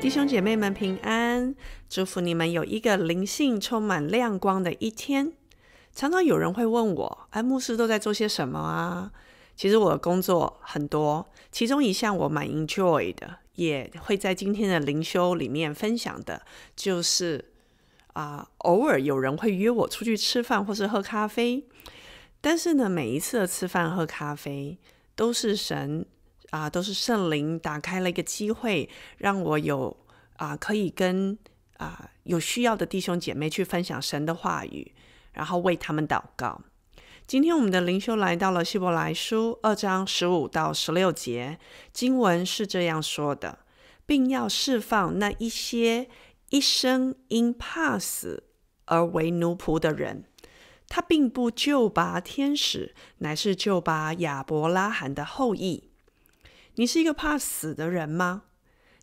弟兄姐妹们平安，祝福你们有一个灵性充满亮光的一天。常常有人会问我，哎，牧师都在做些什么啊？其实我的工作很多，其中一项我蛮 enjoy 的，也会在今天的灵修里面分享的，就是啊，偶尔有人会约我出去吃饭或是喝咖啡，但是呢，每一次的吃饭喝咖啡都是神。啊，都是圣灵打开了一个机会，让我有啊，可以跟啊有需要的弟兄姐妹去分享神的话语，然后为他们祷告。今天我们的灵修来到了希伯来书二章十五到十六节，经文是这样说的，并要释放那一些一生因怕死而为奴仆的人。他并不救拔天使，乃是救拔亚伯拉罕的后裔。你是一个怕死的人吗？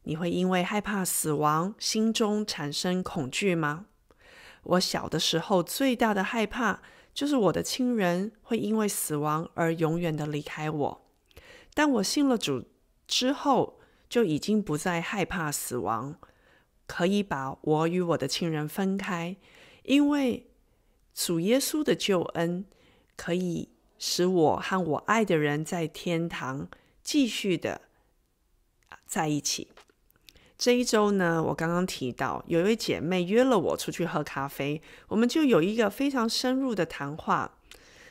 你会因为害怕死亡，心中产生恐惧吗？我小的时候最大的害怕就是我的亲人会因为死亡而永远的离开我。但我信了主之后，就已经不再害怕死亡，可以把我与我的亲人分开，因为主耶稣的救恩可以使我和我爱的人在天堂。继续的在一起。这一周呢，我刚刚提到有一位姐妹约了我出去喝咖啡，我们就有一个非常深入的谈话。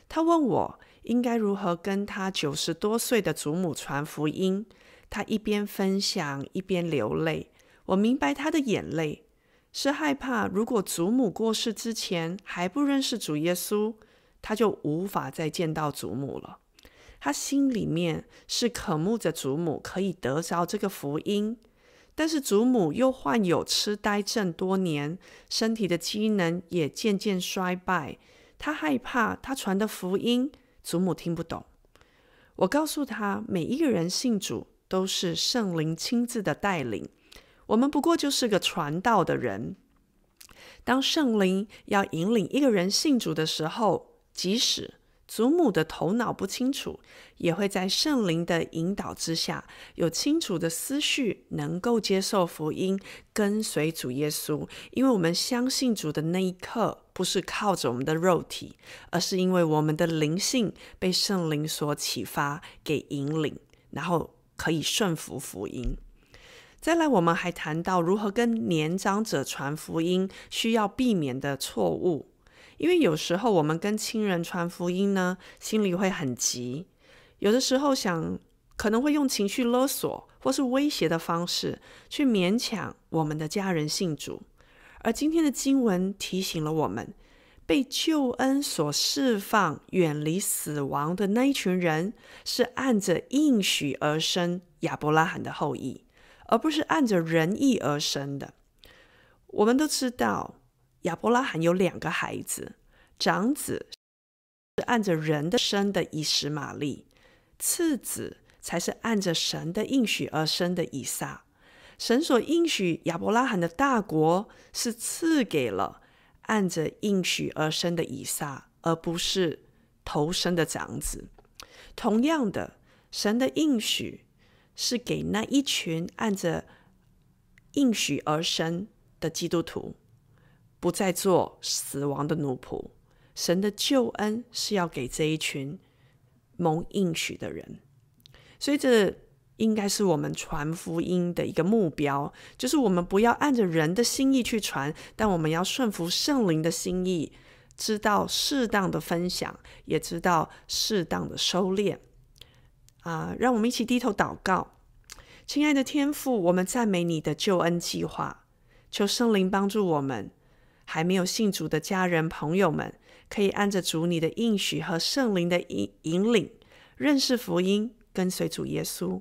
她问我应该如何跟她九十多岁的祖母传福音。她一边分享一边流泪，我明白她的眼泪是害怕，如果祖母过世之前还不认识主耶稣，她就无法再见到祖母了。他心里面是渴慕着祖母可以得着这个福音，但是祖母又患有痴呆症多年，身体的机能也渐渐衰败。他害怕他传的福音祖母听不懂。我告诉他，每一个人信主都是圣灵亲自的带领，我们不过就是个传道的人。当圣灵要引领一个人信主的时候，即使。祖母的头脑不清楚，也会在圣灵的引导之下有清楚的思绪，能够接受福音，跟随主耶稣。因为我们相信主的那一刻，不是靠着我们的肉体，而是因为我们的灵性被圣灵所启发，给引领，然后可以顺服福音。再来，我们还谈到如何跟年长者传福音，需要避免的错误。因为有时候我们跟亲人传福音呢，心里会很急，有的时候想可能会用情绪勒索或是威胁的方式去勉强我们的家人信主。而今天的经文提醒了我们，被救恩所释放、远离死亡的那一群人，是按着应许而生亚伯拉罕的后裔，而不是按着仁义而生的。我们都知道。亚伯拉罕有两个孩子，长子是按着人的生的以实玛利，次子才是按着神的应许而生的以撒。神所应许亚伯拉罕的大国是赐给了按着应许而生的以撒，而不是头生的长子。同样的，神的应许是给那一群按着应许而生的基督徒。不再做死亡的奴仆，神的救恩是要给这一群蒙应许的人，所以这应该是我们传福音的一个目标，就是我们不要按着人的心意去传，但我们要顺服圣灵的心意，知道适当的分享，也知道适当的收敛。啊，让我们一起低头祷告，亲爱的天父，我们赞美你的救恩计划，求圣灵帮助我们。还没有信主的家人朋友们，可以按着主你的应许和圣灵的引引领，认识福音，跟随主耶稣，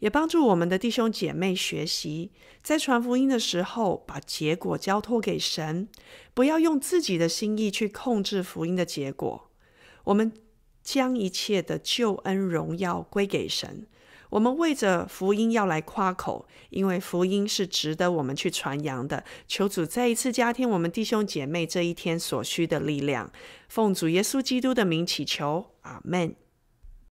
也帮助我们的弟兄姐妹学习，在传福音的时候，把结果交托给神，不要用自己的心意去控制福音的结果。我们将一切的救恩荣耀归给神。我们为着福音要来夸口，因为福音是值得我们去传扬的。求主再一次加添我们弟兄姐妹这一天所需的力量，奉主耶稣基督的名祈求，阿门。